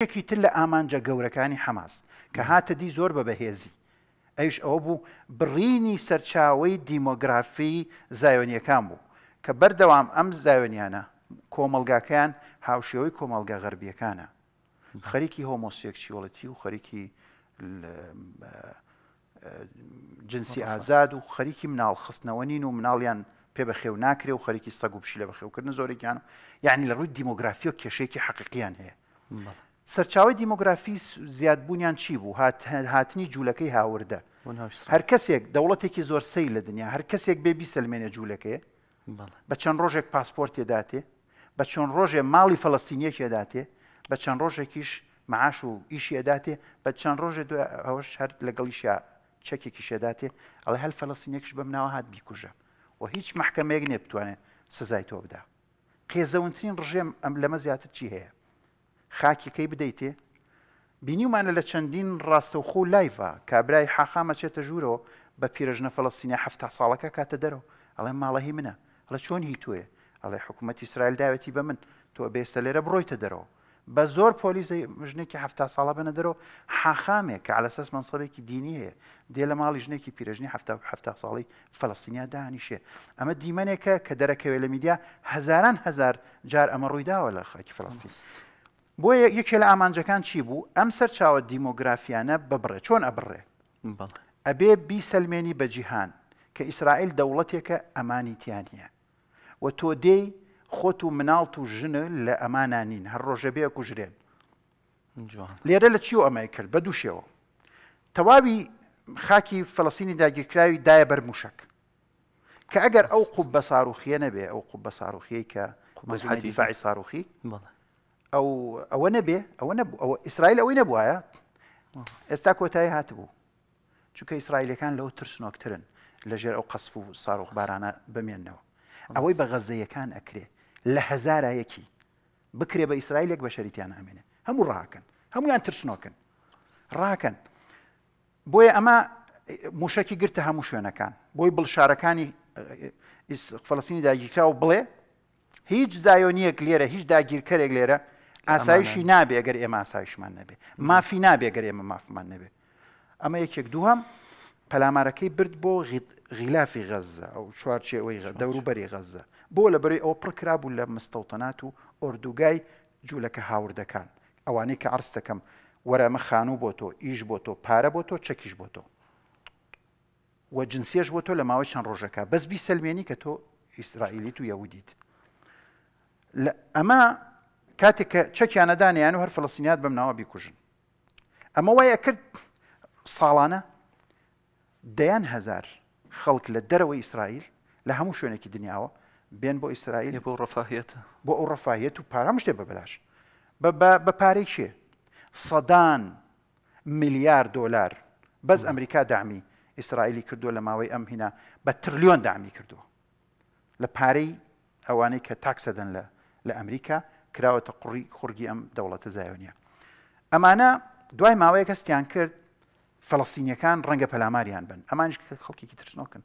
یەکی تر لە ئامانجە گەورەکانی حەماس کە هاتە دی زۆر بە بەهێزی ئەوش ئەوە بوو بڕینی سەرچاوی دیمۆگرافی زایوەنیەکان بوو کە بەردەوام ئەم زاوێنیانە کۆمەلگاکەیان هاوشێەوەی کۆمەلگا غەربیەکانە خەریکی هۆمۆسیەکسیۆڵەتی و خەریکی جنسی ئازاد و خەریکی مناڵخستنەوە نین و مناڵیان پێ بەخێو ناکرێ و خەریکی سەگوپشی لە بەخێوکردن زۆرێکیان یعنی لە ڕووی دیمۆگرافیۆ کێشەیەکی حقیقیان هەیە سەرچاوی دیمۆگرافی زیادبوونیان چی بوو هاتنی جوولەکەی هاوردە هەر کەسێک دەوڵەتێکی زۆر سی لە دنیا هەر کەسێک بێ بیسەلمێنە جوولەکەی بە چەند ڕۆژێک پاسپۆرتێداتێ بە چۆن ڕۆژێ ماڵی فەڵستینیەکێداتێ بە چەند ڕۆژێکیش معاش و ئیشی ئەداتێ بە چەند ڕۆژێ ئەوەش هەر لەگەڵیشە چەکێکی شێداتێ ئەڵە هەل فەلستینێکش بەم ناوە هات بیکوژە و هیچ محکەمەیەک نێ بتوانێت سزای تۆ بدا قێزەونترین ڕژێم ئەم لەمە زیاتر چی هەیە خاکیەکەی بدەیتێ بینیومانە لە چەندین ڕاستە و خۆ لایڤە کابرای حاخامە چێتە ژوورەوە بە پیرژنە فەڵستینیا هەفتا ساڵەکە کاتە دەرەوە ئەڵێ ماڵەهی منە ئەڵە چۆن هی توێ ئەڵێ حکوومەت ئیسرائیل داوەتی بە من تۆ بێستە لێرە بڕۆیتە دەرەوە بە زۆر پۆلیزی ژنێکی هەفتا ساڵە بنە دەرەوە حاخامێک کە علە سەس منسەبێکی دینی هەیە دێ لە ماڵی ژنێکی پیرژنی هەفتا ساڵی فەلستینیا دانیشێ ئەمە دیمەنێکە کە دەرەکەوێ لە میدیا هزاران هزار جار ئەمە ڕوویداوە لە خاکی فلستین بۆ یەکێ لە ئامانجەکان چی بوو ئەم سەرچاوە دیمۆگرافیانە ببڕێ چۆن ئەبڕێ ئەبێ بیسەلمێنی بەجیهان کە ئیسرائیل دەوڵەتێکە ئەمانی تیانە وە تۆ دێی خۆت و مناڵت و ژنە لە ئەمانانین هەر ڕۆژە بێ کوژرێن لێرە لە چی و ئەمای کرد بە دووشێەوە تەواوی خاکی فلسینی داگیرکراوی دایە بەر موشک کە ئەگەر ئەو قوب بە ساروخیە نەبێ ئەو قوب بە ساروخی کە مەزوعی فعی ساروخی بڵە ئەو ئەوە نەبێ ئەوە نەبوو ئەوە ئیسرائیل ئەوەی نەبووایە ئێستا کۆتایی هاتبوو چونکە ئیسرائیلەکان لەو ترسنۆکترن لەژێر ئەو قەسف و ساڕۆخ بارانە بمێنەوە ئەوەی بە غەزەیەکان ئەکرێ لە هەزارایەکی بکرێ بە ئیسرائیلێک بە شەریتیان ئامێنێ هەموو ڕاکەن هەمویان ترسنۆکن ڕاکەن بۆیە ئەمە موشکی گرتە هەموو شوێنەکان بۆی بڵشارەکانی فلسینی داگیررا و بڵێ هیچ زایۆنیەک لێرە هیچ داگیرکەرێک لێرە ئاسایشی نابێ ئەگەر ئێمە ئاسایشمان نەبێ مافی نابێ گەر ئێمە مافمان نەبێ ئەمە یەکێک دووەم پەلامارەکەی برد بۆ غیلافی غەزە ئەو چوارچێ ئەوی دەوروبەری غەزە بۆ لەبەری ئەو پڕکرابوو لە مستەوتەنات و ئۆردوگای جوولەکە هاوردەکان ئەوانەی کە عرس دەکەم وەرەمە خانوو بۆ تۆ ئیش بۆ تۆ پارە بۆ تۆ چەکیش بۆ تۆ وە جنسێش بۆ تۆ لە ماوەی چەند ڕۆژەکە بەس بی سلمێنی کە تۆ ئیسرائیلیت و یەودیت ئەمە کاتێک کە چەکیانەدانیان و هەر فلسینات بەم ناوە بیکوژن ئەمە وایە کرد ساڵانە دەیان هزار خەڵک لە دەرەوەی ئیسرائیل لە هەموو شوێنێکی دنیاوە بێن بۆ ئیسرائیل بۆ ڕفاهێت بۆ ئەو ڕفاهێت و پارام شتێ بەبلاش بە پارەی چێ سەدان میلیارد دۆلار بەس ئەمریکا دامی ئیسرائیلی کردووە لە ماوەی ئەم هینا بە تریلیۆن دامی کردووە لە پارەی ئەوانەی کە تاکسەدەن لە لە ئەمریکا کراوەتە قڕی خورگی ئەم دەوڵەتە زایونیە ئەمانە دوای ماوەیە کەستیان کرد فەڵستینیەکان ڕەنگە پەلاماریان بن ئەمانش کە خەڵکیکی ترسنۆکن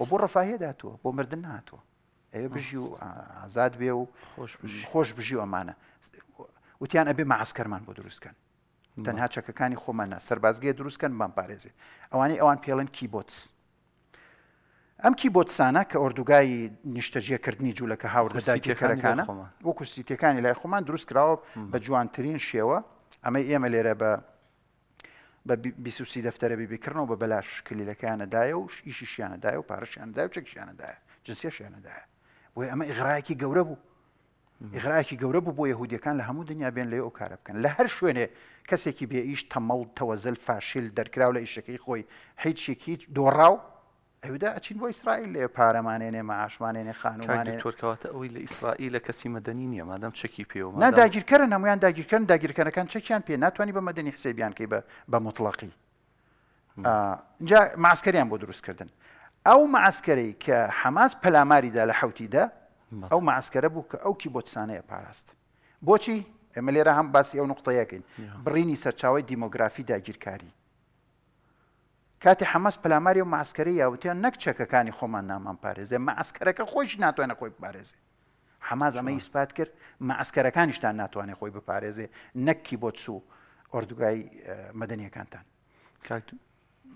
و بۆ ڕفاهەیە داتووە بۆ مردن هاتووە ئەوێ بژی و ئازاد بێ و خۆش بژی ئەمانە وتیان ئەبێ مەعسکەرمان بۆ دروستکەن تەنها چەکەکانی خۆمانە سەربازگەی دروستکەن بان پارێزێ ئەوانەی ئەوان پێڵن کیبۆتس ئەمکی بۆتسانە کە ئۆردوگایی نیشتەجیەکردنی جوولەکە هاوردەداگیرکەرەکانە وەکو سیتەکانی لای خۆمان دروست کراوە بە جوانترین شێوە ئەمە ئێمە لێرە بە بە بیسوسی دەفتەرە بیبیکردنەوە بە بەلاش کلیلەکانەدایە و ئیشی شیانەدای و پارەشیاندای و چەکشیانەدایە جنسیە شیانەدایە بۆی ئەمە ئیغراایکی گەورە بوو ئیغراایکی گەورە بوو بۆ یهودیەکان لە هەموو دنیا بێن لێ ئەو کارە بکەن لە هەر شوێنێ کەسێکی بێئیش تەمەڵ تەوەزل فاشیل دەرکراو لە ئیشەکەی خۆی هیچ شێکی دۆڕاو ئەودا ئەچین بۆ ئیسرائیل لێ پارەمانێنێ مەعاشمانێنێ خانومانێ تۆرکەواتە ئەوی لە ئیسرائیل لە کەسی مەدەنی نیە مادەم چەکی پێوە نا داگیرکەرن هەمویان داگیرکردن داگیرکەرەکان چەکیان پێ ناتوانانی بە مەدەنی حسێبیان کەی بە مطلقی اینجا ماسکەریان بۆ دروستکردن ئەو ماسکەری کە حەماس پەلاماریدا لە حوتیدا ئەو ماسکەرە بوو کە ئەوکی بۆچسانەیە پاراست بۆچی ئەمە لێرە هەم باسی ئەو نقطەیەکەین بڕینی سەرچاوی دیمۆگرافی داگیرکاری کاتی حەمەس پلاماری و ماسکەری یاوتیان نەک چەکەکانی خۆمان نامان پارێزێ مەعسکەرەکە خۆش ناتوانە خۆی بپارێزێ حەماز ئەمە ئیسپات کرد مەعسکەرەکانیشتان ناتوانێت خۆی بپارێزێ نەکی بۆ چوو ئۆردگای مەدەنیەکانتان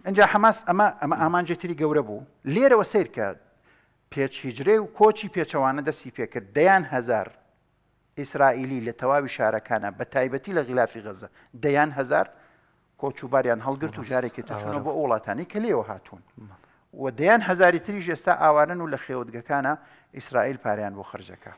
ئەجا حەماس ئەمە ئەمە ئامانجێتری گەورە بوو لێرەوە سیر کرد پێچ هیجرێ و کۆچی پێچەوانە دەستی پێکرد دەیان هزار ئیسرائیلی لە تەواوی شارەکانە بە تایبەتی لە غلافی غەزە دەیان هزار کۆچوباریان هەڵگرت و ژارێکی تەچونە بۆ وڵاتانی کە لێەوە هاتوون و دەیان هزاری تری ژێستا ئاوانن و لە خێوتگەکانە ئیسرائیل پاریان بۆ خرجەکە.